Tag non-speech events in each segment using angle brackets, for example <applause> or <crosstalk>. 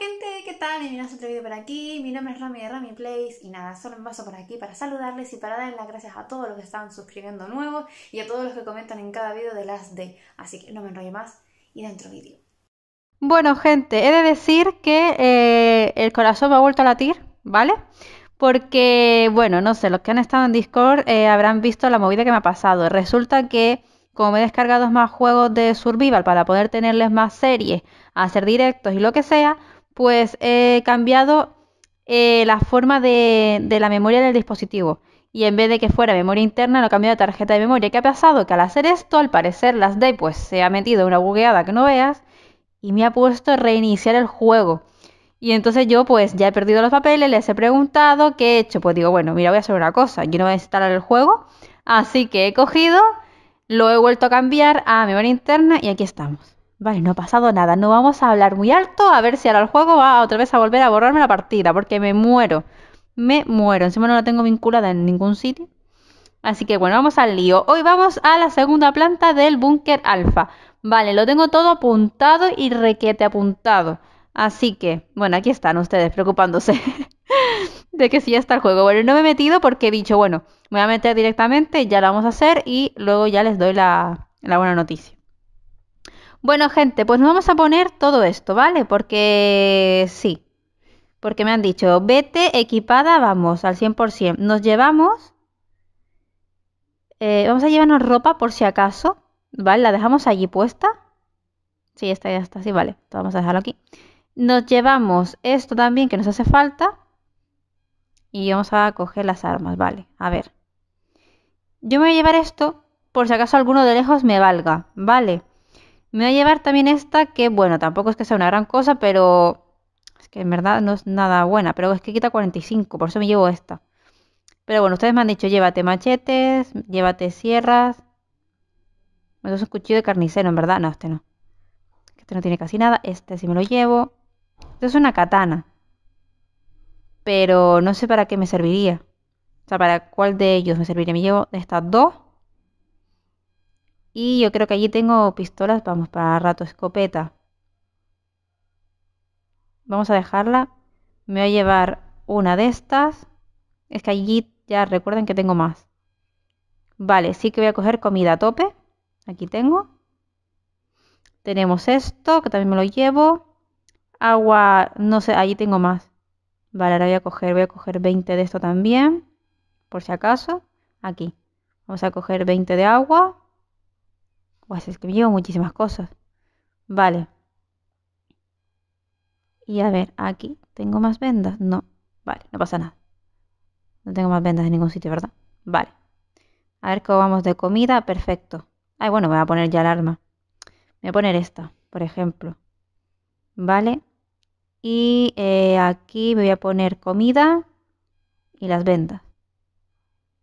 gente, ¿qué tal? Bienvenidos a otro vídeo por aquí. Mi nombre es Rami de Rami Place y nada, solo me paso por aquí para saludarles y para darles las gracias a todos los que están suscribiendo nuevos y a todos los que comentan en cada vídeo de las D. Así que no me enrollo más y dentro vídeo. Bueno, gente, he de decir que eh, el corazón me ha vuelto a latir, ¿vale? Porque, bueno, no sé, los que han estado en Discord eh, habrán visto la movida que me ha pasado. Resulta que como me he descargado más juegos de Survival para poder tenerles más series, hacer directos y lo que sea, pues he cambiado eh, la forma de, la memoria del dispositivo. Y en vez de que fuera memoria interna, lo he cambiado a tarjeta de memoria. ¿Qué ha pasado? Que al hacer esto, al parecer, las de pues se ha metido una bugueada que no veas y me ha puesto reiniciar el juego. Y entonces yo pues ya he perdido los papeles, les he preguntado qué he hecho. Pues digo, bueno, mira, voy a hacer una cosa, yo no voy a instalar el juego. Así que he cogido, lo he vuelto a cambiar a memoria interna y aquí estamos. Vale, no ha pasado nada. No vamos a hablar muy alto a ver si ahora el juego va otra vez a volver a borrarme la partida, porque me muero. Me muero. Encima no la tengo vinculada en ningún sitio. Así que bueno, vamos al lío. Hoy vamos a la segunda planta del búnker alfa. Vale, lo tengo todo apuntado y requete apuntado. Así que, bueno, aquí están ustedes preocupándose <laughs> de que si ya está el juego. Bueno, no me he metido porque he dicho, bueno, me voy a meter directamente, ya lo vamos a hacer y luego ya les doy la buena noticia. Bueno, gente, pues nos vamos a poner todo esto, ¿vale? Porque sí. Porque me han dicho, vete equipada, vamos, al 100%. Nos llevamos... Eh, vamos a llevarnos ropa por si acaso, ¿vale? La dejamos allí puesta. Sí, está, ya está, sí, vale. Vamos a dejarlo aquí. Nos llevamos esto también que nos hace falta. Y vamos a coger las armas, vale. A ver. Yo me voy a llevar esto por si acaso alguno de lejos me valga, ¿vale? Me voy a llevar también esta que, bueno, tampoco es que sea una gran cosa, pero es que en verdad no es nada buena, pero es que quita 45, por eso me llevo esta. Pero bueno, ustedes me han dicho, llévate machetes, llévate sierras. Me es un cuchillo de carnicero, en verdad. No, este no. Este no tiene casi nada. Este sí me lo llevo. Esto es una katana. Pero no sé para qué me serviría. O sea, para cuál de ellos me serviría. Me llevo estas dos. Y yo creo que allí tengo pistolas, vamos, para rato, escopeta. Vamos a dejarla. Me voy a llevar una de estas. Es que allí ya recuerden que tengo más. Vale, sí que voy a coger comida a tope. Aquí tengo. Tenemos esto, que también me lo llevo. Agua, no sé, allí tengo más. Vale, ahora voy a coger, voy a coger 20 de esto también, por si acaso. Aquí. Vamos a coger 20 de agua pues escribió muchísimas cosas. Vale. Y a ver, aquí tengo más vendas. No, vale, no pasa nada. No tengo más vendas en ningún sitio, ¿verdad? Vale. A ver cómo vamos de comida. Perfecto. Ay, bueno, voy a poner ya alarma. Me voy a poner esta, por ejemplo. Vale. Y eh, aquí me voy a poner comida y las vendas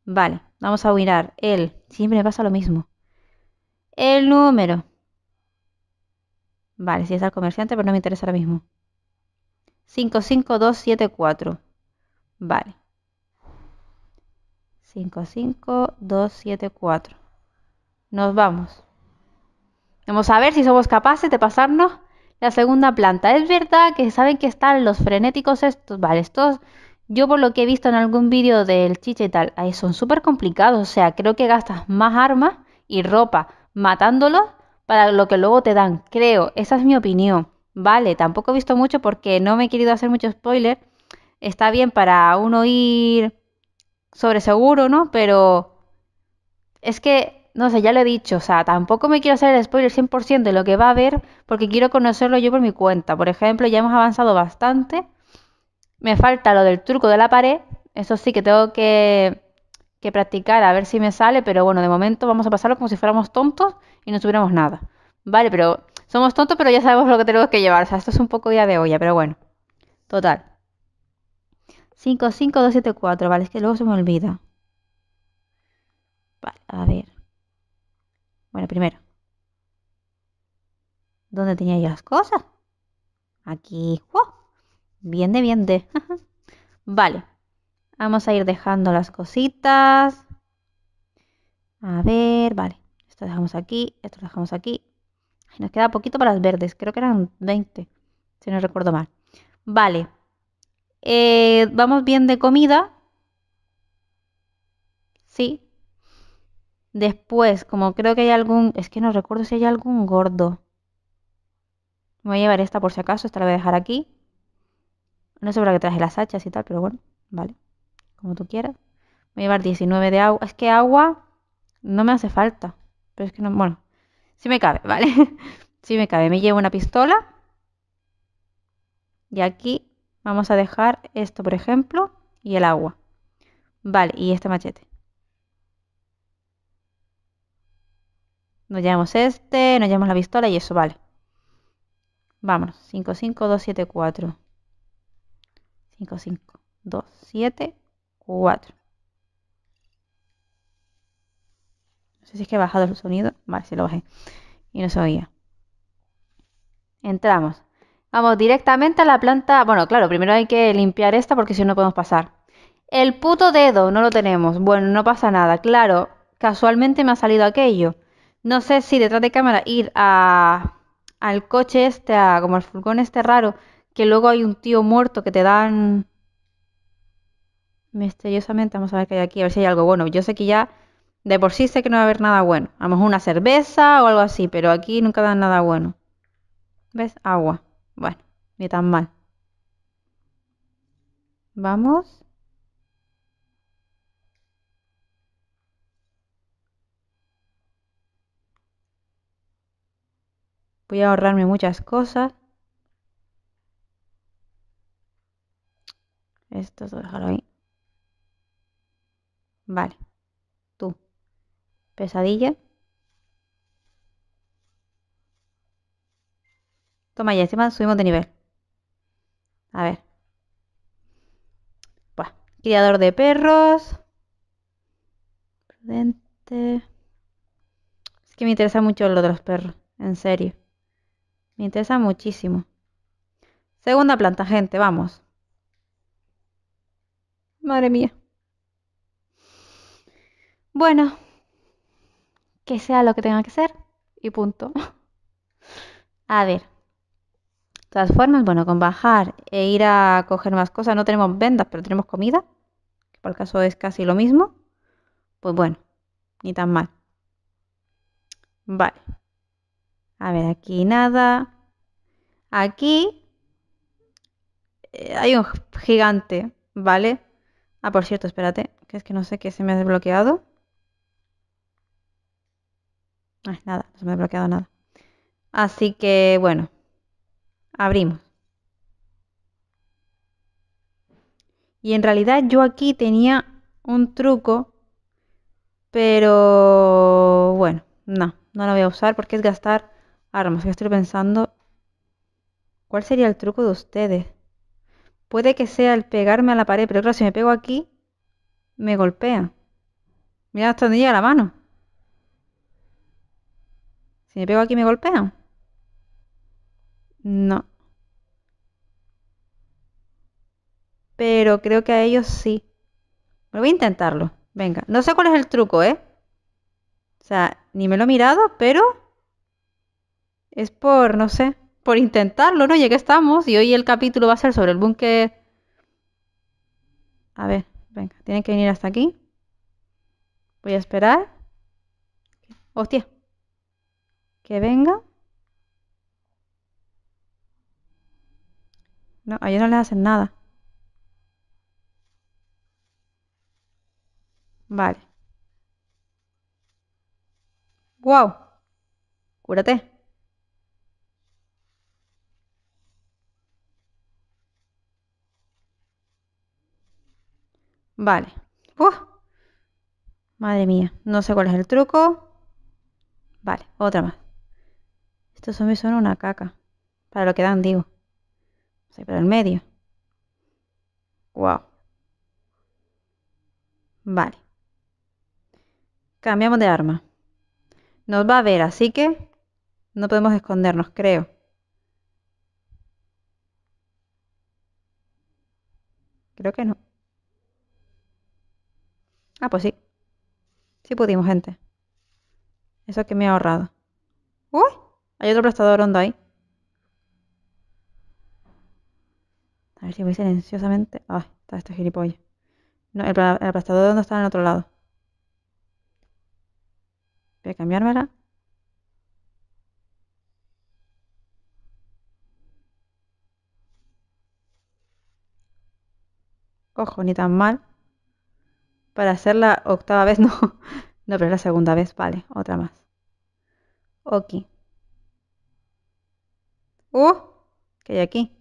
Vale, vamos a mirar él. Siempre me pasa lo mismo. El número. Vale, si es al comerciante, pero no me interesa ahora mismo. 55274. Vale. 55274. Nos vamos. Vamos a ver si somos capaces de pasarnos la segunda planta. Es verdad que saben que están los frenéticos estos. Vale, estos. Yo por lo que he visto en algún vídeo del chiche y tal, son súper complicados. O sea, creo que gastas más armas y ropa matándolos para lo que luego te dan, creo, esa es mi opinión. Vale, tampoco he visto mucho porque no me he querido hacer mucho spoiler. Está bien para uno ir sobre seguro, ¿no? Pero es que, no sé, ya lo he dicho, o sea, tampoco me quiero hacer el spoiler 100% de lo que va a haber porque quiero conocerlo yo por mi cuenta. Por ejemplo, ya hemos avanzado bastante. Me falta lo del truco de la pared. Eso sí que tengo que que practicar, a ver si me sale, pero bueno, de momento vamos a pasarlo como si fuéramos tontos y no tuviéramos nada. Vale, pero somos tontos, pero ya sabemos lo que tenemos que llevar. O sea, esto es un poco día de olla, pero bueno. Total. 55274, vale, es que luego se me olvida. Vale, a ver. Bueno, primero. ¿Dónde tenía yo las cosas? Aquí. Bien de, bien de. <laughs> vale. Vamos a ir dejando las cositas. A ver, vale. Esto dejamos aquí, esto dejamos aquí. nos queda poquito para las verdes. Creo que eran 20, si no recuerdo mal. Vale. Eh, vamos bien de comida. Sí. Después, como creo que hay algún... Es que no recuerdo si hay algún gordo. voy a llevar esta por si acaso. Esta la voy a dejar aquí. No sé para qué traje las hachas y tal, pero bueno. Vale como tú quieras. Voy a llevar 19 de agua. Es que agua no me hace falta. Pero es que no, bueno, si me cabe, <laughs> ¿vale? Si me cabe. Me llevo una pistola. Y aquí vamos a dejar esto, por ejemplo, y el agua. Vale, y este machete. Nos llevamos este, nos llevamos la pistola y eso, vale. Vamos. 5, 5, 2, 7, 4. 5, 5, 2, 7, 4. No sé si es que he bajado el sonido. Vale, se lo bajé. Y no se oía. Entramos. Vamos directamente a la planta. Bueno, claro, primero hay que limpiar esta porque si no, podemos pasar. El puto dedo no lo tenemos. Bueno, no pasa nada. Claro, casualmente me ha salido aquello. No sé si detrás de cámara ir a, al coche este, como al furgón este raro, que luego hay un tío muerto que te dan misteriosamente, vamos a ver qué hay aquí, a ver si hay algo bueno. Yo sé que ya de por sí sé que no va a haber nada bueno. A lo mejor una cerveza o algo así, pero aquí nunca dan nada bueno. ¿Ves? Agua. Bueno, ni tan mal. Vamos. Voy a ahorrarme muchas cosas. Esto, déjalo ahí. Vale. Tú. Pesadilla. Toma ya, encima subimos de nivel. A ver. criador de perros. Prudente. Es que me interesa mucho lo de los perros, en serio. Me interesa muchísimo. Segunda planta, gente, vamos. Madre mía bueno, que sea lo que tenga que ser y punto. <laughs> A ver. De todas formas, bueno, con bajar e ir a coger más cosas, no tenemos vendas, pero tenemos comida, que por el caso es casi lo mismo. Pues bueno, ni tan mal. Vale. A ver, aquí nada. Aquí eh, hay un gigante, ¿vale? Ah, por cierto, espérate, que es que no sé qué se me ha desbloqueado. Ah, nada, no se me ha bloqueado nada. Así que bueno, abrimos. Y en realidad yo aquí tenía un truco, pero bueno, no, no lo voy a usar porque es gastar armas. Yo estoy pensando, ¿cuál sería el truco de ustedes? Puede que sea el pegarme a la pared, pero claro, si me pego aquí, me golpea. Mira hasta donde la mano. Si me pego aquí me golpean. No. Pero creo que a ellos sí. Pero voy a intentarlo. Venga. No sé cuál es el truco, ¿eh? O sea, ni me lo he mirado, pero... Es por, no sé, por intentarlo, ¿no? Ya que estamos y hoy el capítulo va a ser sobre el búnker... A ver, venga. Tienen que venir hasta aquí. Voy a esperar. Hostia que venga. No, a ellos no le hacen nada. Vale. ¡Wow! Cúrate. Vale. ¡Uf! Madre mía, no sé cuál es el truco. Vale, otra más. Esto eso me suena una caca. Para lo que dan, digo. Pero el medio. Wow. Vale. Cambiamos de arma. Nos va a ver, así que no podemos escondernos, creo. Creo que no. Ah, pues sí. Sí pudimos, gente. Eso que me ha ahorrado. ¡Uy! Hay otro aplastador hondo ahí. A ver si voy silenciosamente. Ay, ah, está este gilipollas. No, el, el aplastador hondo está en otro lado. Voy a cambiármela. Ojo, ni tan mal. Para hacer la octava vez, <laughs> no. No, pero es la segunda vez, vale, otra más. Ok. Que uh, ¿Qué hay aquí?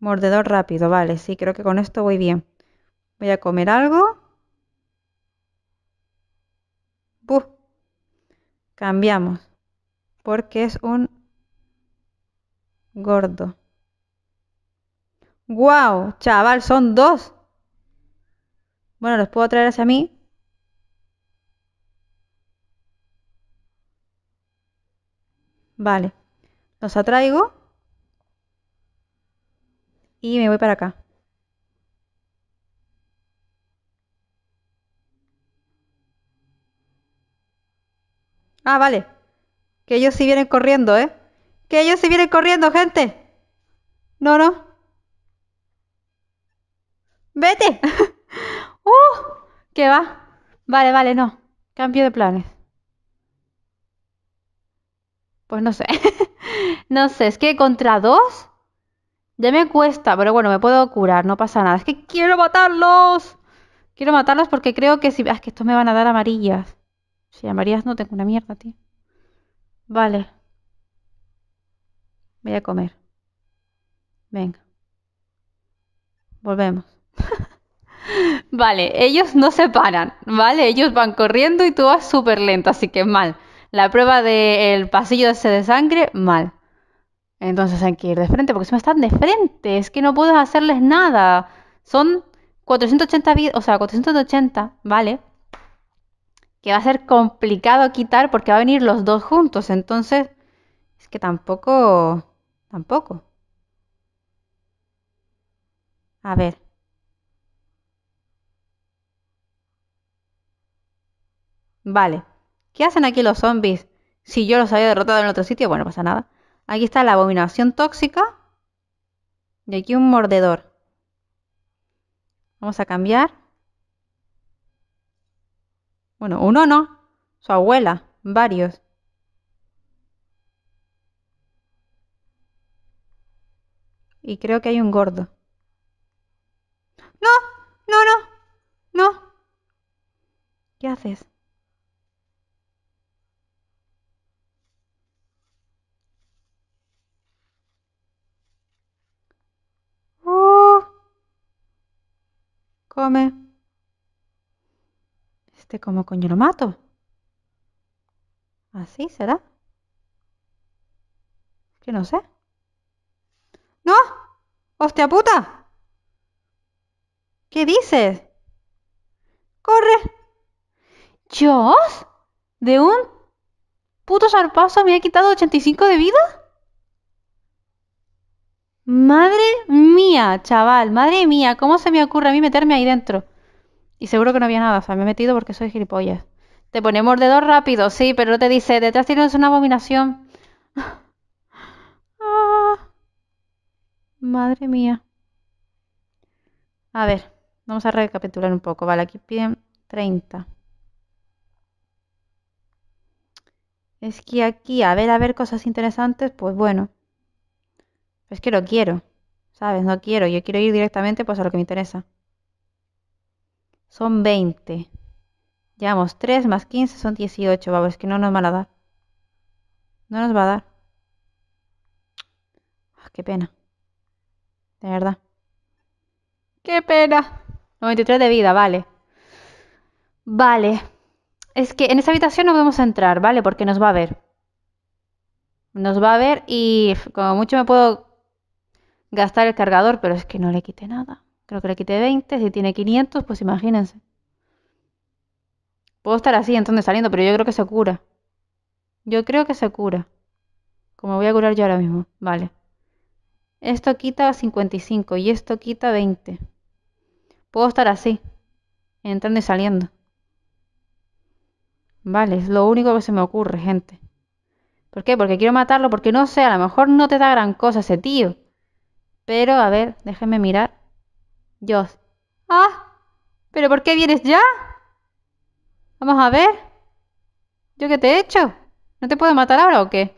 Mordedor rápido, vale, sí, creo que con esto voy bien. Voy a comer algo. ¡Buh! Cambiamos. Porque es un gordo. ¡Guau! Chaval, son dos. Bueno, los puedo traer hacia mí. Vale. Los atraigo. Y me voy para acá. Ah, vale. Que ellos sí vienen corriendo, ¿eh? Que ellos sí vienen corriendo, gente. No, no. Vete. <laughs> ¡Uh! ¿Qué va. Vale, vale, no. Cambio de planes. Pues no sé. <laughs> no sé, es que contra dos ya me cuesta, pero bueno, me puedo curar, no pasa nada. Es que quiero matarlos. Quiero matarlos porque creo que si... Ah, es que estos me van a dar amarillas. Si amarillas no tengo una mierda, tío. Vale. Voy a comer. Venga. Volvemos. <laughs> vale, ellos no se paran, ¿vale? Ellos van corriendo y tú vas súper lento, así que mal la prueba del de pasillo ese de sangre, mal. Entonces hay que ir de frente, porque si me están de frente, es que no puedo hacerles nada. Son 480 vidas, o sea, 480, ¿vale? Que va a ser complicado quitar porque va a venir los dos juntos. Entonces, es que tampoco, tampoco. A ver. Vale. ¿Qué hacen aquí los zombies? Si yo los había derrotado en otro sitio, bueno, pasa nada. Aquí está la abominación tóxica. Y aquí un mordedor. Vamos a cambiar. Bueno, uno no. Su abuela. Varios. Y creo que hay un gordo. ¡No! ¡No, no! ¡No! ¿Qué haces? Come. Este, como coño lo mato? ¿Así será? Que no sé. ¡No! ¡Hostia puta! ¿Qué dices? ¡Corre! ¿Dios? ¿De un puto zarpazo me ha quitado 85 de vida? Madre mía, chaval, madre mía, ¿cómo se me ocurre a mí meterme ahí dentro? Y seguro que no había nada, o sea, me he metido porque soy gilipollas. Te pone mordedor rápido, sí, pero te dice, detrás tienes una abominación. <laughs> Ah. madre mía. A ver, vamos a recapitular un poco. Vale, aquí piden 30. Es que aquí, a ver, a ver, cosas interesantes, pues bueno es que lo quiero, ¿sabes? No quiero, yo quiero ir directamente pues a lo que me interesa. Son 20. Llevamos 3 más 15 son 18, vamos, es que no nos van a dar. No nos va a dar. Ah, qué pena. De verdad. ¡Qué pena! 93 de vida, vale. Vale. Es que en esa habitación no podemos entrar, ¿vale? Porque nos va a ver. Nos va a ver y como mucho me puedo gastar el cargador, pero es que no le quite nada. Creo que le quite 20, si tiene 500, pues imagínense. Puedo estar así entonces saliendo, pero yo creo que se cura. Yo creo que se cura. Como voy a curar yo ahora mismo. Vale. Esto quita 55 y esto quita 20. Puedo estar así, entrando y saliendo. Vale, es lo único que se me ocurre, gente. ¿Por qué? Porque quiero matarlo, porque no sé, a lo mejor no te da gran cosa ese tío. Pero, a ver, déjeme mirar. Dios. ¡Ah! ¿Pero por qué vienes ya? Vamos a ver. ¿Yo qué te he hecho? ¿No te puedo matar ahora o qué?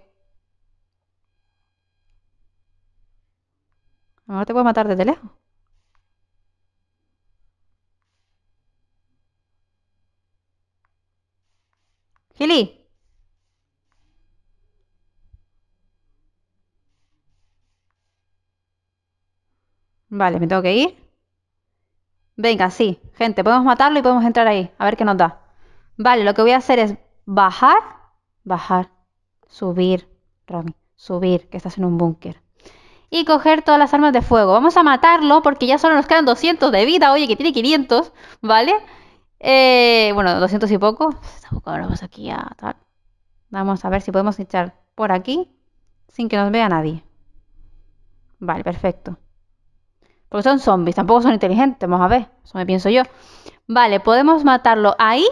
mejor te puedo matar desde lejos. Vale, me tengo que ir. Venga, sí, gente, podemos matarlo y podemos entrar ahí. A ver qué nos da. Vale, lo que voy a hacer es bajar, bajar, subir, Rami, subir, que estás en un búnker. Y coger todas las armas de fuego. Vamos a matarlo porque ya solo nos quedan 200 de vida, oye, que tiene 500, ¿vale? Eh, bueno, 200 y poco. aquí Vamos a ver si podemos echar por aquí sin que nos vea nadie. Vale, perfecto. Porque son zombies, tampoco son inteligentes, vamos a ver, eso me pienso yo. Vale, podemos matarlo ahí.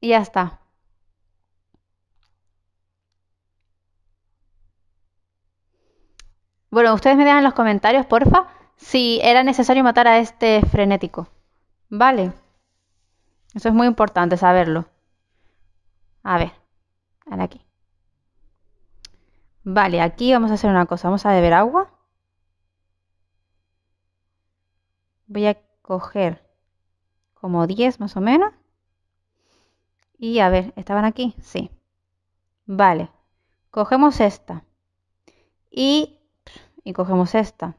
Y ya está. Bueno, ustedes me dejan en los comentarios, porfa, si era necesario matar a este frenético. Vale. Eso es muy importante saberlo. A ver, aquí. Vale, aquí vamos a hacer una cosa. Vamos a beber agua. voy a coger como 10 más o menos. Y a ver, ¿estaban aquí? Sí. Vale. Cogemos esta. Y, y cogemos esta.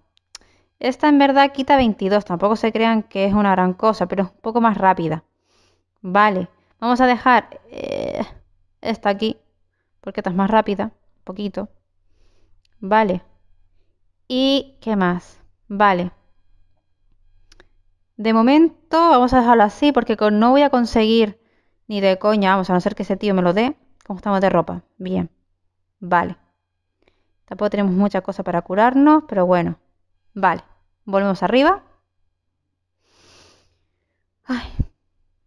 Esta en verdad quita 22. Tampoco se crean que es una gran cosa, pero un poco más rápida. Vale. Vamos a dejar eh, esta aquí. Porque esta es más rápida. Un poquito. Vale. ¿Y qué más? Vale. De momento vamos a dejarlo así porque no voy a conseguir ni de coña, vamos, a no ser que ese tío me lo dé, como estamos de ropa. Bien, vale. Tampoco tenemos mucha cosa para curarnos, pero bueno. Vale, volvemos arriba. Ay,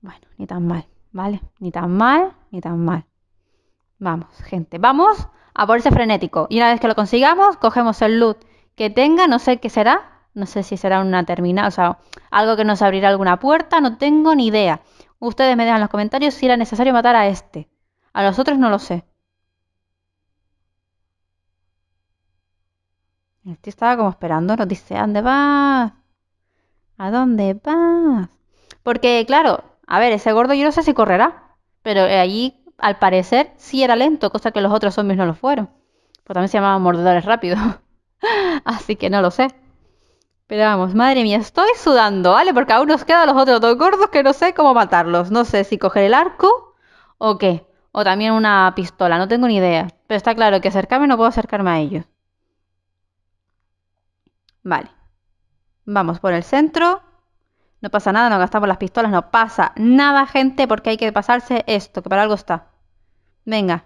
bueno, ni tan mal, ¿vale? Ni tan mal, ni tan mal. Vamos, gente, vamos a ponerse frenético. Y una vez que lo consigamos, cogemos el loot que tenga, no sé qué será, no sé si será una terminal, o sea, algo que nos abrirá alguna puerta, no tengo ni idea. Ustedes me dejan en los comentarios si era necesario matar a este. A los otros no lo sé. Este estaba como esperando, nos dice, ¿a dónde vas? ¿A dónde vas? Porque, claro, a ver, ese gordo yo no sé si correrá, pero eh, allí, al parecer, sí era lento, cosa que los otros zombies no lo fueron. Porque también se llamaban mordedores rápidos. <laughs> Así que no lo sé. Pero vamos, madre mía, estoy sudando, ¿vale? Porque aún nos quedan los otros dos gordos que no sé cómo matarlos. No sé si coger el arco o qué. O también una pistola, no tengo ni idea. Pero está claro que acercarme no puedo acercarme a ellos. Vale. Vamos por el centro. No pasa nada, no gastamos las pistolas, no pasa nada, gente, porque hay que pasarse esto, que para algo está. Venga.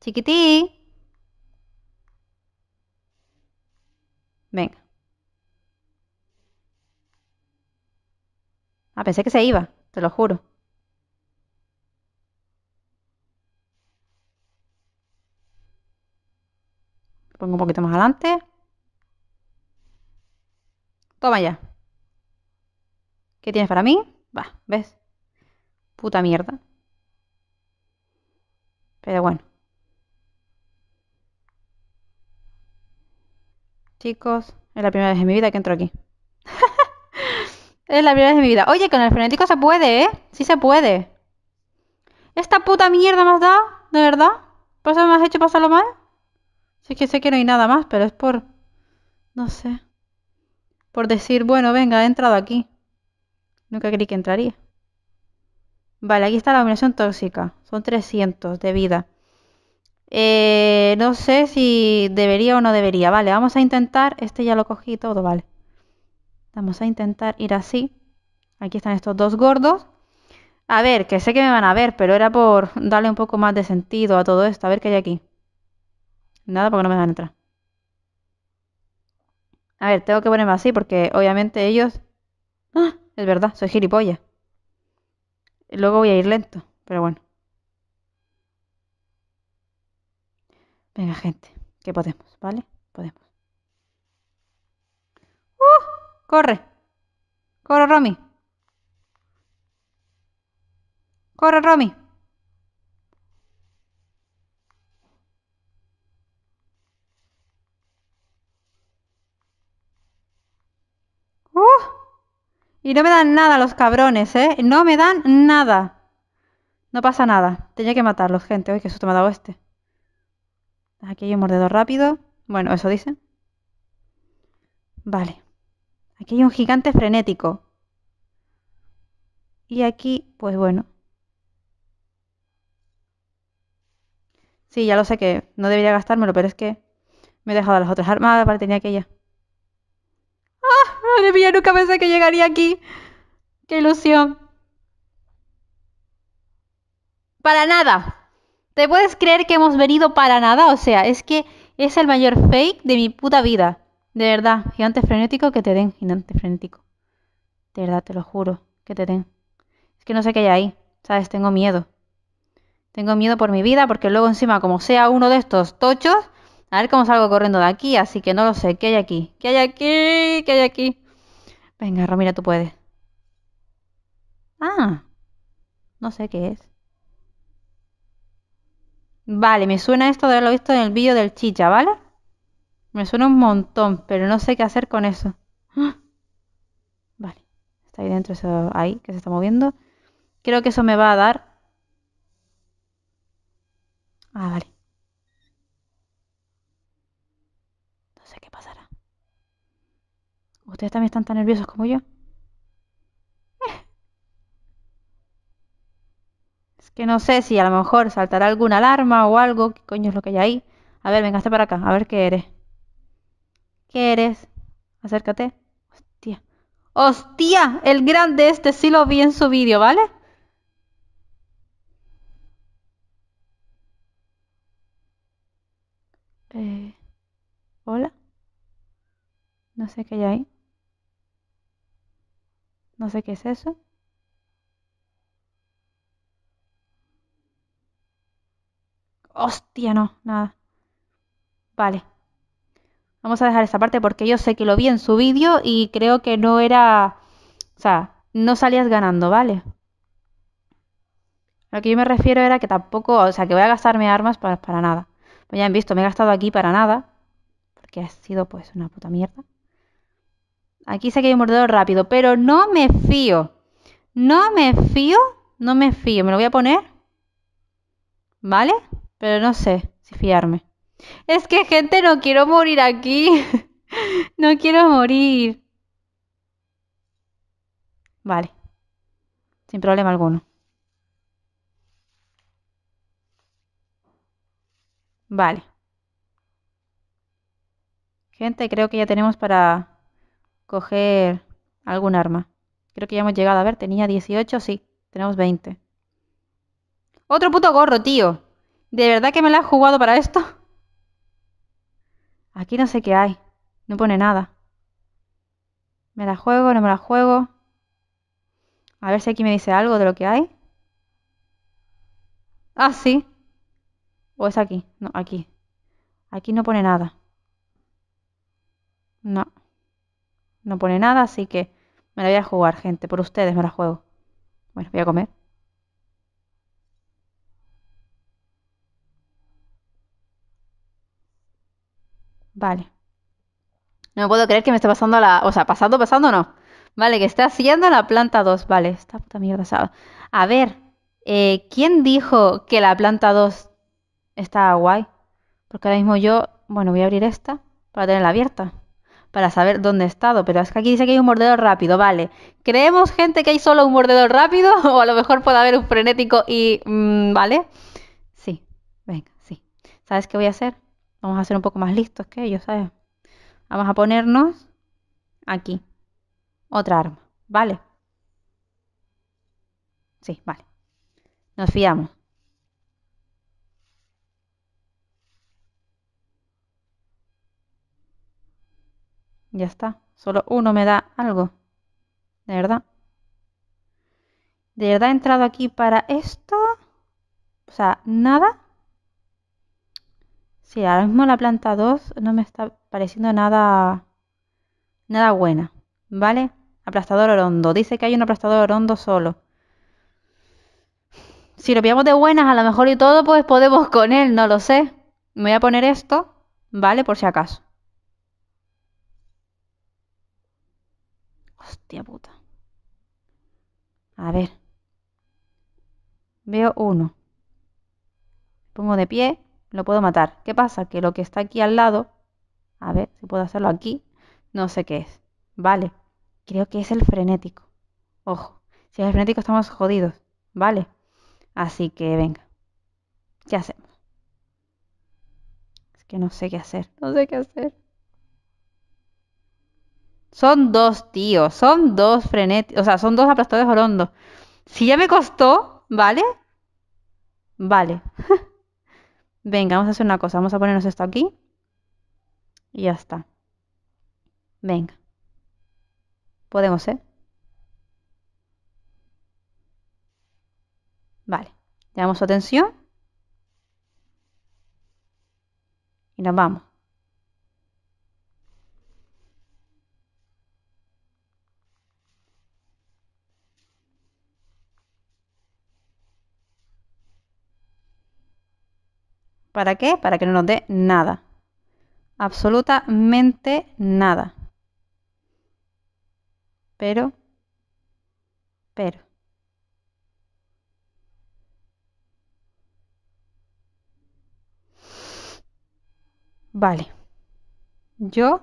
Chiquití. Venga. Ah, pensé que se iba, te lo juro. Pongo un poquito más adelante. Toma ya. ¿Qué tienes para mí? Va, ¿ves? Puta mierda. Pero bueno. Chicos, es la primera vez en mi vida que entro aquí. Es la primera vez de mi vida. Oye, con el frenético se puede, ¿eh? Sí se puede. ¿Esta puta mierda me has dado? ¿De verdad? ¿Por eso me has hecho pasarlo mal? sí que sé que no hay nada más, pero es por... No sé. Por decir, bueno, venga, he entrado aquí. Nunca creí que entraría. Vale, aquí está la dominación tóxica. Son 300 de vida. Eh, no sé si debería o no debería. Vale, vamos a intentar. Este ya lo cogí todo, vale. Vamos a intentar ir así. Aquí están estos dos gordos. A ver, que sé que me van a ver, pero era por darle un poco más de sentido a todo esto. A ver qué hay aquí. Nada, porque no me van a entrar. A ver, tengo que ponerme así porque obviamente ellos... ¡Ah! Es verdad, soy gilipollas. Luego voy a ir lento, pero bueno. Venga, gente, que podemos, ¿vale? Podemos. Corre. Corre, Romy. Corre, Romy. Uh, y no me dan nada los cabrones, ¿eh? No me dan nada. No pasa nada. Tenía que matarlos, gente. Uy, qué susto me ha dado este. Aquí hay un mordedor rápido. Bueno, eso dice. Vale. Aquí hay un gigante frenético. Y aquí, pues bueno. Sí, ya lo sé que no debería gastármelo, pero es que me he dejado las otras armas para tenía aquella. ¡Ah! Madre mía, nunca pensé que llegaría aquí. ¡Qué ilusión! Para nada. ¿Te puedes creer que hemos venido para nada? O sea, es que es el mayor fake de mi puta vida. De verdad, gigante frenético que te den, gigante frenético. De verdad, te lo juro, que te den. Es que no sé qué hay ahí, ¿sabes? Tengo miedo. Tengo miedo por mi vida porque luego encima, como sea uno de estos tochos, a ver cómo salgo corriendo de aquí, así que no lo sé. ¿Qué hay aquí? ¿Qué hay aquí? ¿Qué hay aquí? Venga, Romina, tú puedes. Ah, no sé qué es. Vale, me suena esto de haberlo visto en el vídeo del chicha, ¿vale? Me suena un montón, pero no sé qué hacer con eso. ¡Ah! Vale, está ahí dentro, eso ahí, que se está moviendo. Creo que eso me va a dar... Ah, vale. No sé qué pasará. ¿Ustedes también están tan nerviosos como yo? Eh. Es que no sé si a lo mejor saltará alguna alarma o algo. ¿Qué coño es lo que hay ahí? A ver, hasta para acá, a ver qué eres. ¿Qué eres? Acércate. Hostia. ¡Hostia! El grande este sí lo vi en su vídeo, ¿vale? Eh, hola. No sé qué hay ahí. No sé qué es eso. Hostia, no, nada. Vale. Vamos a dejar esa parte porque yo sé que lo vi en su vídeo y creo que no era... O sea, no salías ganando, ¿vale? lo que yo me refiero era que tampoco... O sea, que voy a gastarme armas para, para nada. Pues ya han visto, me he gastado aquí para nada. Porque ha sido pues una puta mierda. Aquí sé que hay un mordedor rápido, pero no me fío. No me fío, no me fío. Me lo voy a poner. ¿Vale? Pero no sé si fiarme. Es que gente, no quiero morir aquí. <laughs> no quiero morir. Vale. Sin problema alguno. Vale. Gente, creo que ya tenemos para coger algún arma. Creo que ya hemos llegado. A ver, tenía 18, sí. Tenemos 20. Otro puto gorro, tío. ¿De verdad que me la has jugado para esto? <laughs> Aquí no sé qué hay. No pone nada. ¿Me la juego? ¿No me la juego? A ver si aquí me dice algo de lo que hay. Ah, sí. ¿O es aquí? No, aquí. Aquí no pone nada. No. No pone nada, así que me la voy a jugar, gente. Por ustedes me la juego. Bueno, voy a comer. Vale. No me puedo creer que me esté pasando la. O sea, pasando, pasando no. Vale, que está haciendo la planta 2. Vale, está puta mierda A ver, eh, ¿quién dijo que la planta 2 está guay? Porque ahora mismo yo. Bueno, voy a abrir esta para tenerla abierta. Para saber dónde he estado. Pero es que aquí dice que hay un mordedor rápido. Vale. ¿Creemos, gente, que hay solo un mordedor rápido? <laughs> O a lo mejor puede haber un frenético y. Mm, vale. Sí. Venga, sí. ¿Sabes qué voy a hacer? Vamos a ser un poco más listos que ellos, ¿sabes? Vamos a ponernos aquí. Otra arma, ¿vale? Sí, vale. Nos fiamos. Ya está. Solo uno me da algo. De verdad. ¿De verdad he entrado aquí para esto? O sea, nada. Sí, ahora mismo la planta 2 no me está pareciendo nada, nada buena, ¿vale? Aplastador orondo. Dice que hay un aplastador orondo solo. Si lo pillamos de buenas, a lo mejor y todo, pues podemos con él, no lo sé. Me voy a poner esto, ¿vale? Por si acaso. Hostia puta. A ver. Veo uno. Pongo de pie lo puedo matar. ¿Qué pasa? Que lo que está aquí al lado, a ver si puedo hacerlo aquí, no sé qué es. Vale, creo que es el frenético. Ojo, si es el frenético estamos jodidos, ¿vale? Así que venga, ¿qué hacemos? Es que no sé qué hacer, no sé qué hacer. Son dos tíos, son dos frenéticos, o sea, son dos aplastadores horondos. Si ya me costó, ¿vale? Vale. <laughs> Venga, vamos a hacer una cosa. Vamos a ponernos esto aquí. Y ya está. Venga. Podemos, ¿eh? Vale. damos su atención. Y nos vamos. ¿Para qué? Para que no nos dé nada. Absolutamente nada. Pero, pero. Vale. Yo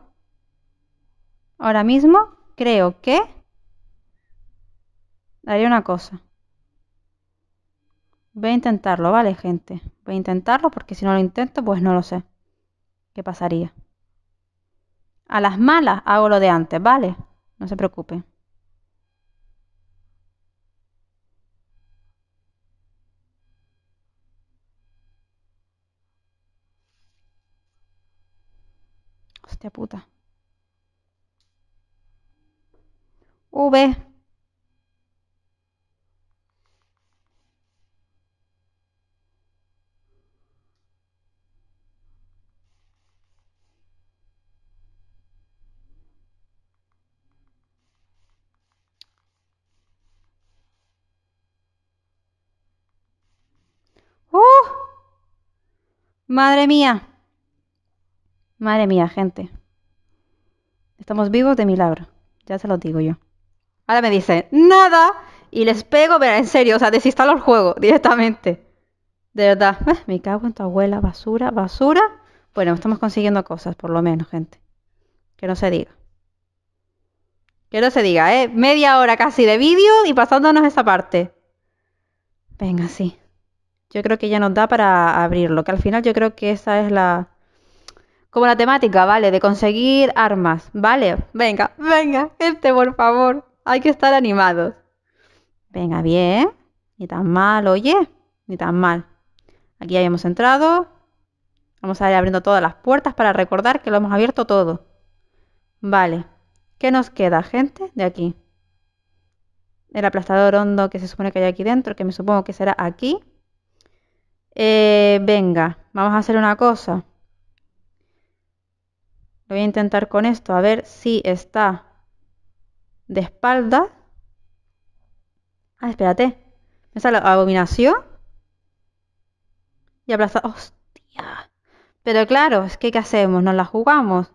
ahora mismo creo que daría una cosa. Voy a intentarlo, ¿vale, gente? Voy a intentarlo porque si no lo intento, pues no lo sé. ¿Qué pasaría? A las malas hago lo de antes, ¿vale? No se preocupe. Hostia puta. V. Madre mía. Madre mía, gente. Estamos vivos de milagro. Ya se lo digo yo. Ahora me dice nada. Y les pego, pero en serio, o sea, desinstalo el juego <laughs> directamente. De verdad. <laughs> me cago en tu abuela, basura, basura. Bueno, estamos consiguiendo cosas, por lo menos, gente. Que no se diga. Que no se diga, ¿eh? Media hora casi de vídeo y pasándonos esa parte. Venga, sí yo creo que ya nos da para abrirlo, que al final yo creo que esa es la... Como la temática, ¿vale? De conseguir armas, ¿vale? Venga, venga, gente, por favor. Hay que estar animados. Venga, bien. Ni tan mal, oye. Ni tan mal. Aquí ya hemos entrado. Vamos a ir abriendo todas las puertas para recordar que lo hemos abierto todo. Vale. ¿Qué nos queda, gente? De aquí. El aplastador hondo que se supone que hay aquí dentro, que me supongo que será aquí. Eh, venga, vamos a hacer una cosa. voy a intentar con esto, a ver si está de espalda. Ah, espérate. es la abominación. Y aplaza. ¡Hostia! Pero claro, es que ¿qué hacemos? Nos la jugamos.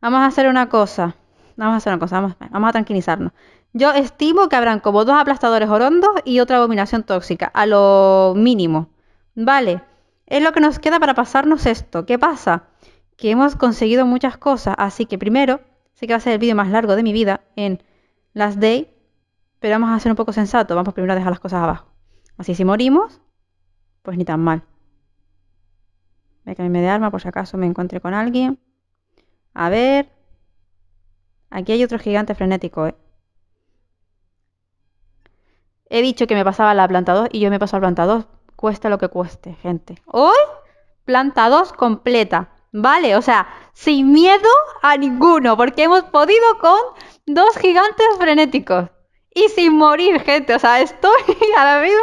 Vamos a hacer una cosa. Vamos a hacer una cosa. Vamos, a tranquilizarnos. Yo estimo que habrán como dos aplastadores horondos y otra abominación tóxica. A lo mínimo. Vale, es lo que nos queda para pasarnos esto. ¿Qué pasa? Que hemos conseguido muchas cosas, así que primero, sé que va a ser el vídeo más largo de mi vida en Last Day, pero vamos a ser un poco sensato, vamos primero a dejar las cosas abajo. Así si morimos, pues ni tan mal. Voy a cambiarme de arma por si acaso me encuentre con alguien. A ver. Aquí hay otro gigante frenético, eh. He dicho que me pasaba la planta 2 y yo me paso a la planta 2 cuesta lo que cueste, gente. Hoy, planta 2 completa, ¿vale? O sea, sin miedo a ninguno, porque hemos podido con dos gigantes frenéticos. Y sin morir, gente. O sea, estoy <laughs> ahora mismo,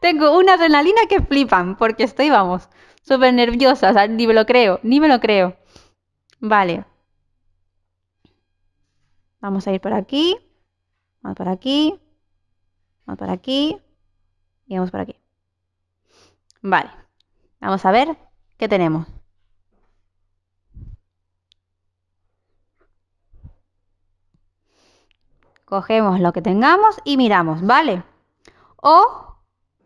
tengo una adrenalina que flipan, porque estoy, vamos, súper nerviosa. O sea, ni me lo creo, ni me lo creo. Vale. Vamos a ir por aquí, vamos por aquí, vamos por aquí y vamos por aquí. Vale, vamos a ver qué tenemos. Cogemos lo que tengamos y miramos, ¿vale? O,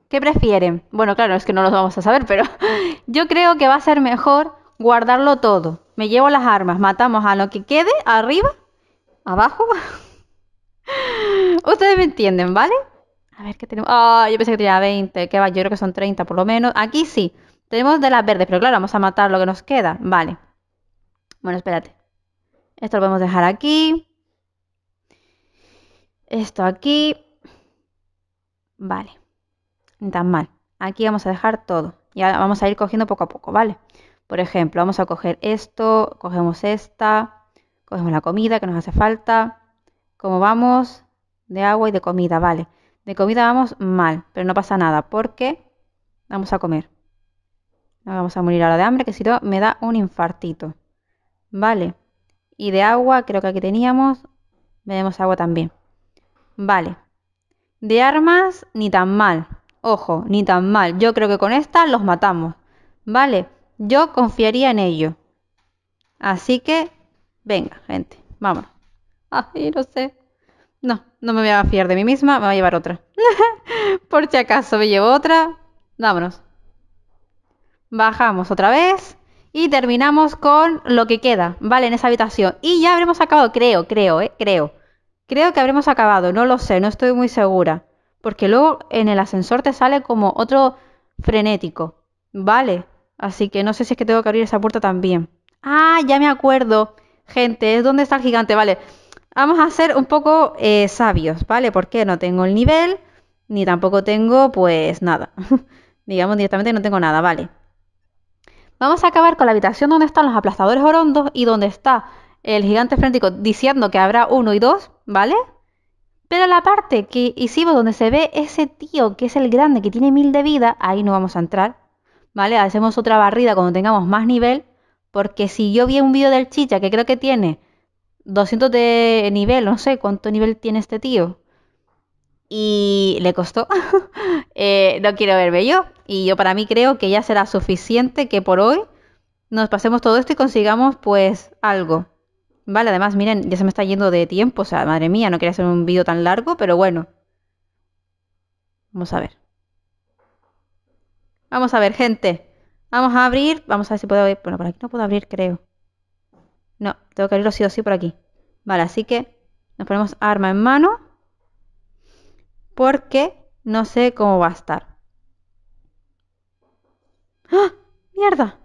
¿qué prefieren? Bueno, claro, es que no los vamos a saber, pero <laughs> yo creo que va a ser mejor guardarlo todo. Me llevo las armas, matamos a lo que quede, arriba, abajo. <laughs> Ustedes me entienden, ¿vale? A ver qué tenemos. Ah, yo pensé que tenía 20. ¿Qué va, yo creo que son 30 por lo menos. Aquí sí. Tenemos de las verdes, pero claro, vamos a matar lo que nos queda. Vale. Bueno, espérate. Esto lo podemos dejar aquí. Esto aquí. Vale. Ni tan mal. Aquí vamos a dejar todo. Y vamos a ir cogiendo poco a poco, ¿vale? Por ejemplo, vamos a coger esto, cogemos esta, cogemos la comida que nos hace falta. como vamos? De agua y de comida, vale. De comida vamos mal, pero no pasa nada porque vamos a comer. No vamos a morir ahora de hambre, que si no me da un infartito. Vale. Y de agua, creo que aquí teníamos. Bebemos agua también. Vale. De armas, ni tan mal. Ojo, ni tan mal. Yo creo que con esta los matamos. Vale. Yo confiaría en ello. Así que, venga, gente, vámonos. <laughs> Ay, no sé no me voy a fiar de mí misma, me voy a llevar otra. <laughs> Por si acaso me llevo otra, vámonos. Bajamos otra vez y terminamos con lo que queda, ¿vale? En esa habitación. Y ya habremos acabado, creo, creo, ¿eh? Creo. Creo que habremos acabado, no lo sé, no estoy muy segura. Porque luego en el ascensor te sale como otro frenético, ¿vale? Así que no sé si es que tengo que abrir esa puerta también. Ah, ya me acuerdo. Gente, es donde está el gigante, vale. Vamos a ser un poco eh, sabios, ¿vale? Porque no tengo el nivel, ni tampoco tengo, pues nada. <laughs> Digamos directamente no tengo nada, ¿vale? Vamos a acabar con la habitación donde están los aplastadores orondos y donde está el gigante frenético diciendo que habrá uno y dos, ¿vale? Pero la parte que hicimos donde se ve ese tío que es el grande, que tiene mil de vida, ahí no vamos a entrar, ¿vale? Hacemos otra barrida cuando tengamos más nivel, porque si yo vi un vídeo del chicha que creo que tiene 200 de nivel, no sé cuánto nivel tiene este tío. Y le costó. <laughs> Eh, no quiero verme yo. Y yo para mí creo que ya será suficiente que por hoy nos pasemos todo esto y consigamos pues algo. Vale, además, miren, ya se me está yendo de tiempo. O sea, madre mía, no quería hacer un vídeo tan largo, pero bueno. Vamos a ver. Vamos a ver, gente. Vamos a abrir. Vamos a ver si puedo abrir. Bueno, por aquí no puedo abrir, creo. No, tengo que abrirlo sí o sí por aquí. Vale, así que nos ponemos arma en mano. Porque no sé cómo va a estar. ¡Ah! ¡Mierda!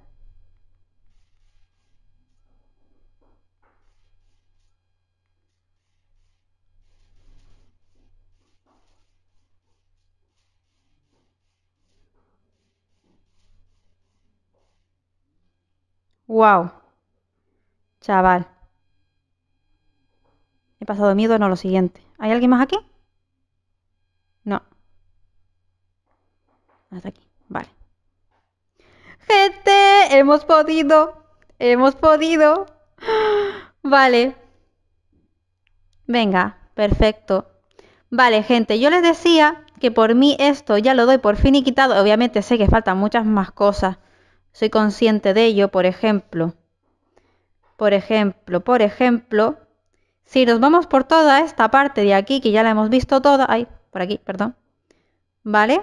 Wow. Chaval. He pasado miedo, no lo siguiente. ¿Hay alguien más aquí? No. Hasta aquí. Vale. Gente, hemos podido. Hemos podido. <gasps> Vale. Venga, perfecto. Vale, gente, yo les decía que por mí esto ya lo doy por fin y quitado. Obviamente sé que faltan muchas más cosas. Soy consciente de ello, por ejemplo. Por ejemplo, por ejemplo, si nos vamos por toda esta parte de aquí, que ya la hemos visto toda, ay, por aquí, perdón, ¿vale?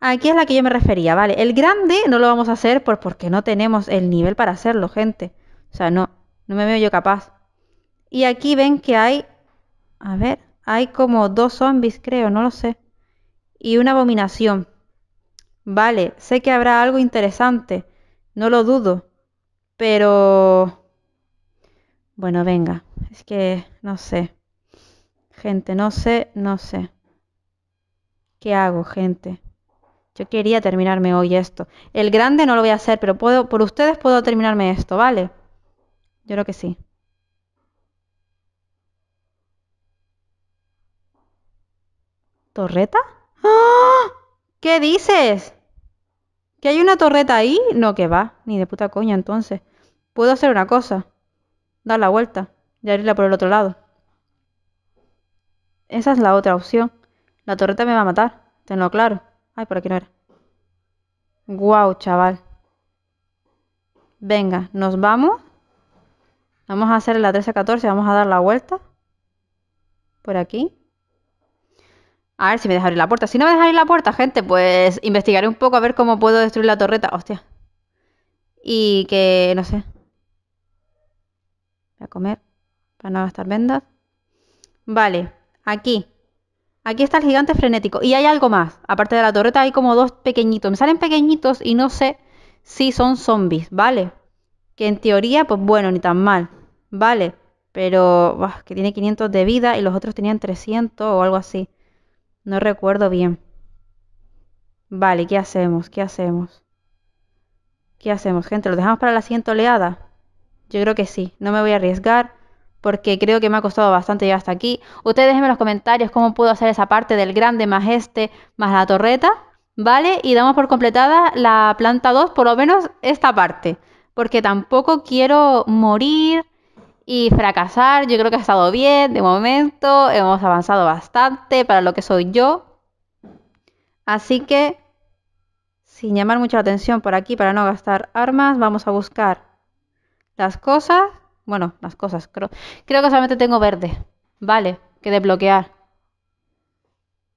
Aquí es la que yo me refería, ¿vale? El grande no lo vamos a hacer porque no tenemos el nivel para hacerlo, gente. O sea, no, no me veo yo capaz. Y aquí ven que hay, a ver, hay como dos zombies, creo, no lo sé. Y una abominación. Vale, sé que habrá algo interesante, no lo dudo. Pero... Bueno, venga. Es que no sé. Gente, no sé, no sé. ¿Qué hago, gente? Yo quería terminarme hoy esto. El grande no lo voy a hacer, pero puedo, por ustedes puedo terminarme esto, ¿vale? Yo creo que sí. ¿Torreta? ¡Ah! ¿Qué dices? ¿Que hay una torreta ahí? No, que va, ni de puta coña entonces. Puedo hacer una cosa. Dar la vuelta y abrirla por el otro lado. Esa es la otra opción. La torreta me va a matar, tenlo claro. Ay, por aquí no era. Guau, chaval. Venga, nos vamos. Vamos a hacer la 13-14, vamos a dar la vuelta. Por aquí. A ver si me deja abrir la puerta. Si no me dejaré abrir la puerta, gente, pues investigaré un poco a ver cómo puedo destruir la torreta. Hostia. Y que, no sé. Voy a comer para no gastar vendas. Vale, aquí. Aquí está el gigante frenético. Y hay algo más. Aparte de la torreta hay como dos pequeñitos. Me salen pequeñitos y no sé si son zombies, ¿vale? Que en teoría, pues bueno, ni tan mal. Vale, pero que tiene 500 de vida y los otros tenían 300 o algo así. No recuerdo bien. Vale, ¿qué hacemos? ¿Qué hacemos? ¿Qué hacemos, gente? ¿Lo dejamos para la siguiente oleada? Yo creo que sí. No me voy a arriesgar porque creo que me ha costado bastante llegar hasta aquí. Ustedes déjenme en los comentarios cómo puedo hacer esa parte del grande más este más la torreta, ¿vale? Y damos por completada la planta 2, por lo menos esta parte, porque tampoco quiero morir y fracasar. Yo creo que ha estado bien de momento, hemos avanzado bastante para lo que soy yo. Así que, sin llamar mucha atención por aquí para no gastar armas, vamos a buscar las cosas. Bueno, las cosas, creo, creo que solamente tengo verde, ¿vale? Que desbloquear.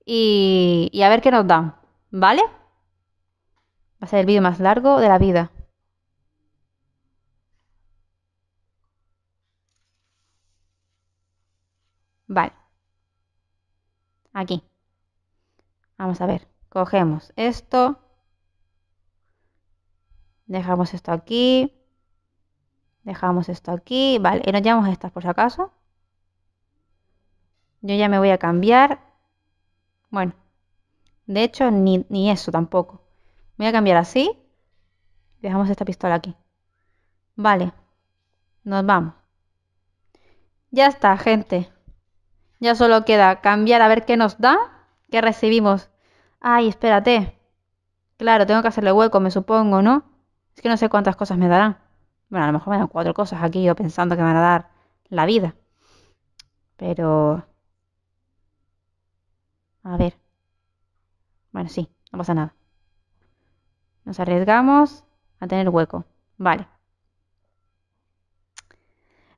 Y, y a ver qué nos dan, ¿vale? Va a ser el vídeo más largo de la vida. Vale. Aquí. Vamos a ver. Cogemos esto. Dejamos esto aquí. Dejamos esto aquí. Vale. Y nos llevamos estas por si acaso. Yo ya me voy a cambiar. Bueno. De hecho, ni, ni eso tampoco. Voy a cambiar así. Dejamos esta pistola aquí. Vale. Nos vamos. Ya está, gente. Ya solo queda cambiar a ver qué nos da, qué recibimos. Ay, espérate. Claro, tengo que hacerle hueco, me supongo, ¿no? Es que no sé cuántas cosas me darán. Bueno, a lo mejor me dan cuatro cosas aquí, yo pensando que me van a dar la vida. Pero... A ver. Bueno, sí, no pasa nada. Nos arriesgamos a tener hueco. Vale.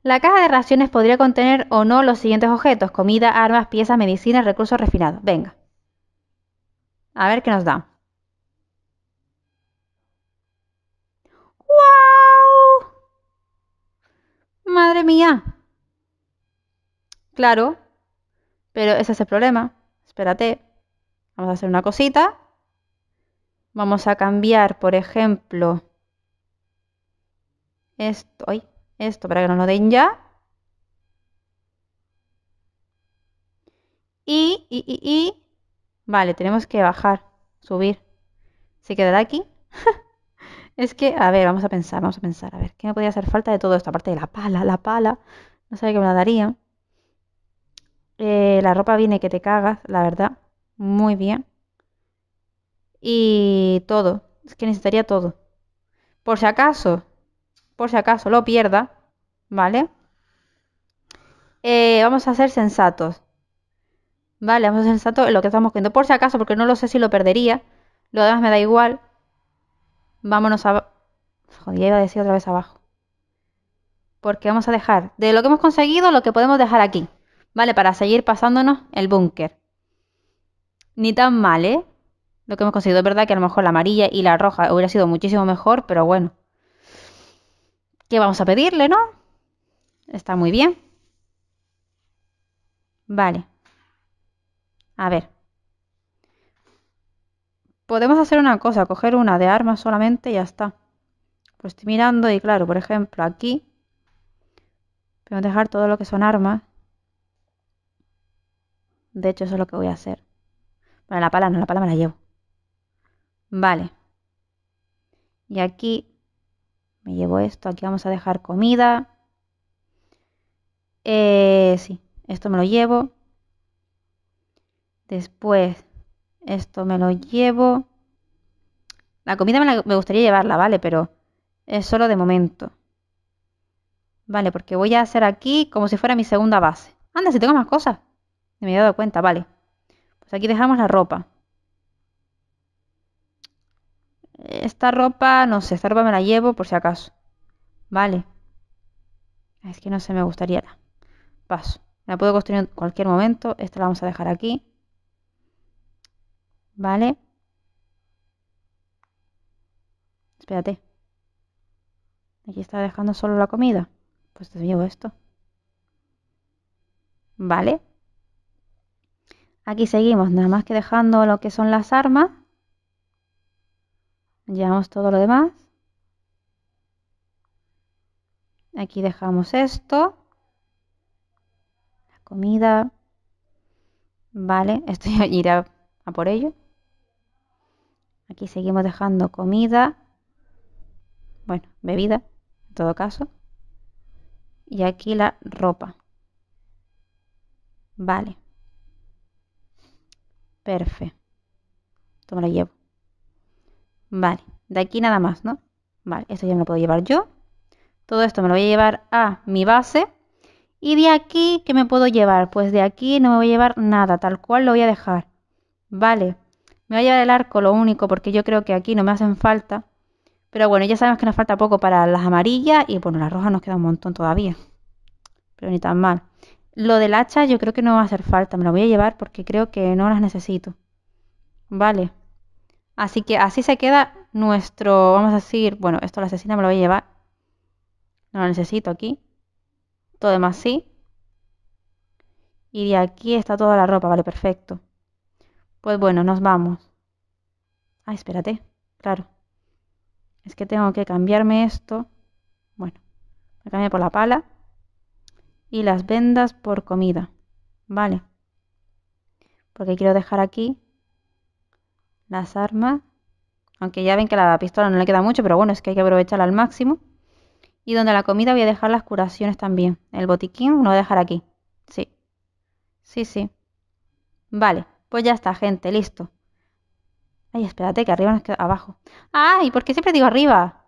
La caja de raciones podría contener o no los siguientes objetos: comida, armas, piezas, medicinas, recursos refinados. Venga. A ver qué nos da. ¡Guau! Madre mía. Claro. Pero ese es el problema. Espérate. Vamos a hacer una cosita. Vamos a cambiar, por ejemplo, esto. Esto para que no lo den ya. Y, y, y, Vale, tenemos que bajar, subir. ¿Se quedará aquí? <laughs> es que, a ver, vamos a pensar, vamos a pensar. A ver, ¿qué me podría hacer falta de todo esto? parte de la pala, la pala. No sé qué me la eh, la ropa viene que te cagas, la verdad. Muy bien. Y todo. Es que necesitaría todo. Por si acaso, por si acaso lo pierda, ¿vale? Eh, vamos a ser sensatos. Vale, vamos a ser sensatos en lo que estamos viendo. Por si acaso, porque no lo sé si lo perdería. Lo demás me da igual. Vámonos a... Joder, iba a decir otra vez abajo. Porque vamos a dejar de lo que hemos conseguido lo que podemos dejar aquí. ¿Vale? Para seguir pasándonos el búnker. Ni tan mal, ¿eh? Lo que hemos conseguido. Es verdad que a lo mejor la amarilla y la roja hubiera sido muchísimo mejor, pero bueno vamos a pedirle, no? Está muy bien. Vale. A ver. Podemos hacer una cosa, coger una de armas solamente y ya está. Pues estoy mirando y claro, por ejemplo, aquí a dejar todo lo que son armas. De hecho, eso es lo que voy a hacer. Bueno, la pala no, la pala me la llevo. Vale. Y aquí me llevo esto, aquí vamos a dejar comida. Eh, sí, esto me lo llevo. Después, esto me lo llevo. La comida me, me, gustaría llevarla, ¿vale? Pero es solo de momento. Vale, porque voy a hacer aquí como si fuera mi segunda base. Anda, si tengo más cosas. Me he dado cuenta, vale. Pues aquí dejamos la ropa. esta ropa, no sé, esta ropa me la llevo por si acaso. Vale. Ah, es que no sé, me gustaría. la Paso. La puedo construir en cualquier momento. Esta la vamos a dejar aquí. Vale. Espérate. Aquí está dejando solo la comida. Pues te llevo esto. Vale. Aquí seguimos, nada más que dejando lo que son las armas. Llevamos todo lo demás. Aquí dejamos esto. La comida. Vale, esto <laughs> ya irá a por ello. Aquí seguimos dejando comida. Bueno, bebida, en todo caso. Y aquí la ropa. Vale. Perfecto. Esto me llevo. Vale, de aquí nada más, ¿no? Vale, esto ya me lo puedo llevar yo. Todo esto me lo voy a llevar a mi base. Y de aquí, ¿qué me puedo llevar? Pues de aquí no me voy a llevar nada, tal cual lo voy a dejar. Vale, me voy a llevar el arco, lo único, porque yo creo que aquí no me hacen falta. Pero bueno, ya sabemos que nos falta poco para las amarillas y bueno, las rojas nos queda un montón todavía. Pero ni tan mal. Lo del hacha yo creo que no va a hacer falta, me lo voy a llevar porque creo que no las necesito. Vale. Así que así se queda nuestro, vamos a decir, bueno, esto la asesina me lo voy a llevar. No lo necesito aquí. Todo demás sí. Y de aquí está toda la ropa, vale, perfecto. Pues bueno, nos vamos. Ah, espérate, claro. Es que tengo que cambiarme esto. Bueno, me cambié por la pala. Y las vendas por comida. Vale. Porque quiero dejar aquí las armas. Aunque ya ven que la pistola no le queda mucho, pero bueno, es que hay que aprovecharla al máximo. Y donde la comida voy a dejar las curaciones también. El botiquín lo voy a dejar aquí. Sí. Sí, sí. Vale, pues ya está, gente, listo. Ay, espérate, que arriba nos queda abajo. ¡Ay! ¿Por qué siempre digo arriba?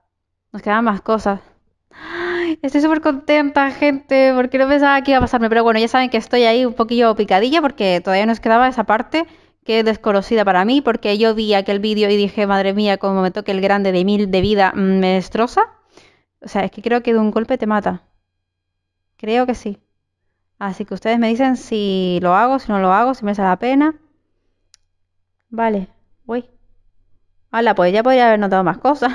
Nos quedan más cosas. estoy súper contenta, gente, porque no pensaba que iba a pasarme. Pero bueno, ya saben que estoy ahí un poquillo picadilla porque todavía nos quedaba esa parte que es desconocida para mí, porque yo vi aquel vídeo y dije, madre mía, como me toque el grande de mil de vida, mm, me destroza. O sea, es que creo que de un golpe te mata. Creo que sí. Así que ustedes me dicen si lo hago, si no lo hago, si me sale la pena. Vale, voy. Hola, pues ya podría haber notado más cosas.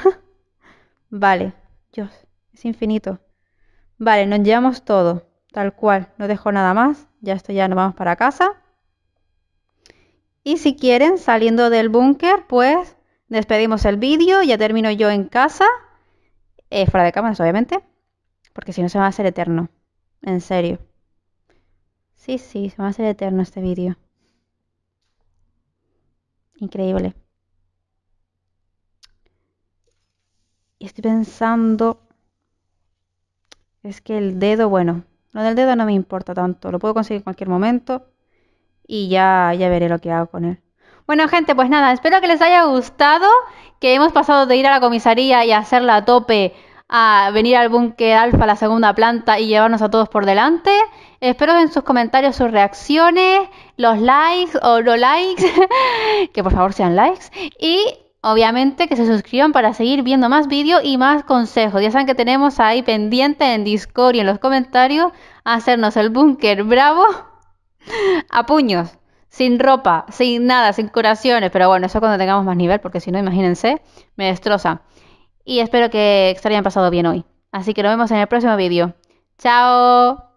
<laughs> vale, Dios, es infinito. Vale, nos llevamos todo, tal cual. No dejo nada más. Ya esto ya nos vamos para casa. Y si quieren, saliendo del búnker, pues despedimos el vídeo. Ya termino yo en casa. Eh, fuera de cámaras, obviamente. Porque si no, se va a hacer eterno. En serio. Sí, sí, se va a hacer eterno este vídeo. Increíble. Y estoy pensando... Es que el dedo, bueno, lo del dedo no me importa tanto. Lo puedo conseguir en cualquier momento y ya, ya veré lo que hago con él. Bueno, gente, pues nada, espero que les haya gustado, que hemos pasado de ir a la comisaría y hacerla a tope a venir al búnker alfa, la segunda planta y llevarnos a todos por delante. Espero en sus comentarios sus reacciones, los likes o no likes, <laughs> que por favor sean likes. Y obviamente que se suscriban para seguir viendo más vídeos y más consejos. Ya saben que tenemos ahí pendiente en Discord y en los comentarios hacernos el búnker bravo <laughs> a puños, sin ropa, sin nada, sin curaciones. Pero bueno, eso cuando tengamos más nivel, porque si no, imagínense, me destroza. Y espero que estarían pasado bien hoy. Así que nos vemos en el próximo vídeo. ¡Chao!